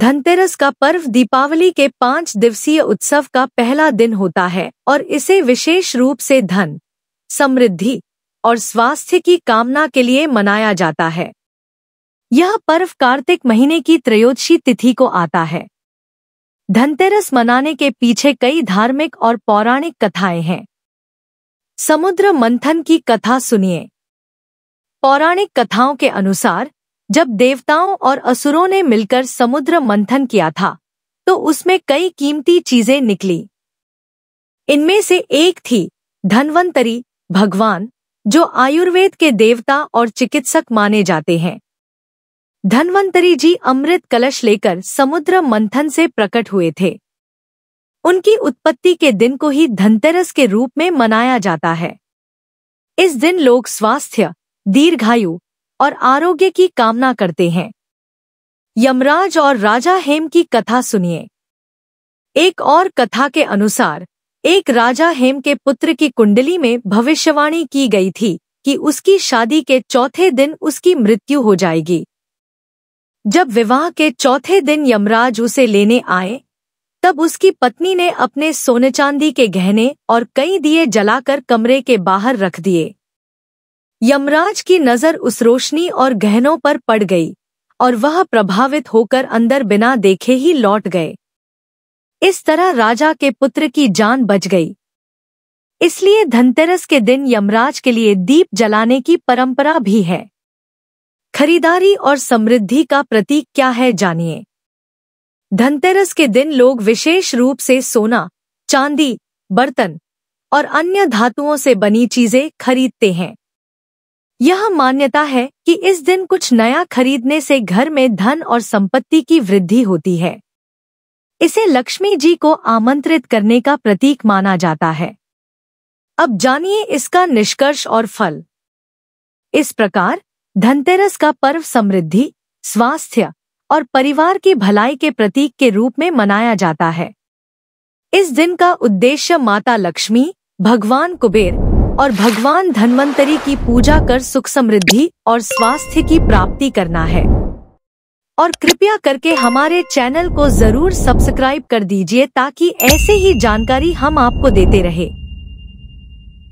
धनतेरस का पर्व दीपावली के पांच दिवसीय उत्सव का पहला दिन होता है और इसे विशेष रूप से धन समृद्धि और स्वास्थ्य की कामना के लिए मनाया जाता है यह पर्व कार्तिक महीने की त्रयोदशी तिथि को आता है धनतेरस मनाने के पीछे कई धार्मिक और पौराणिक कथाएं हैं समुद्र मंथन की कथा सुनिए पौराणिक कथाओं के अनुसार जब देवताओं और असुरों ने मिलकर समुद्र मंथन किया था तो उसमें कई कीमती चीजें निकली इनमें से एक थी धनवंतरी भगवान जो आयुर्वेद के देवता और चिकित्सक माने जाते हैं धनवंतरी जी अमृत कलश लेकर समुद्र मंथन से प्रकट हुए थे उनकी उत्पत्ति के दिन को ही धनतेरस के रूप में मनाया जाता है इस दिन लोग स्वास्थ्य दीर्घायु और आरोग्य की कामना करते हैं यमराज और राजा हेम की कथा सुनिए एक और कथा के अनुसार एक राजा हेम के पुत्र की कुंडली में भविष्यवाणी की गई थी कि उसकी शादी के चौथे दिन उसकी मृत्यु हो जाएगी जब विवाह के चौथे दिन यमराज उसे लेने आए तब उसकी पत्नी ने अपने सोने चांदी के गहने और कई दिए जलाकर कमरे के बाहर रख दिए यमराज की नजर उस रोशनी और गहनों पर पड़ गई और वह प्रभावित होकर अंदर बिना देखे ही लौट गए इस तरह राजा के पुत्र की जान बच गई इसलिए धनतेरस के दिन यमराज के लिए दीप जलाने की परंपरा भी है खरीदारी और समृद्धि का प्रतीक क्या है जानिए धनतेरस के दिन लोग विशेष रूप से सोना चांदी बर्तन और अन्य धातुओं से बनी चीजें खरीदते हैं यह मान्यता है कि इस दिन कुछ नया खरीदने से घर में धन और संपत्ति की वृद्धि होती है इसे लक्ष्मी जी को आमंत्रित करने का प्रतीक माना जाता है अब जानिए इसका निष्कर्ष और फल इस प्रकार धनतेरस का पर्व समृद्धि स्वास्थ्य और परिवार की भलाई के प्रतीक के रूप में मनाया जाता है इस दिन का उद्देश्य माता लक्ष्मी भगवान कुबेर और भगवान धनवंतरी की पूजा कर सुख समृद्धि और स्वास्थ्य की प्राप्ति करना है और कृपया करके हमारे चैनल को जरूर सब्सक्राइब कर दीजिए ताकि ऐसे ही जानकारी हम आपको देते रहे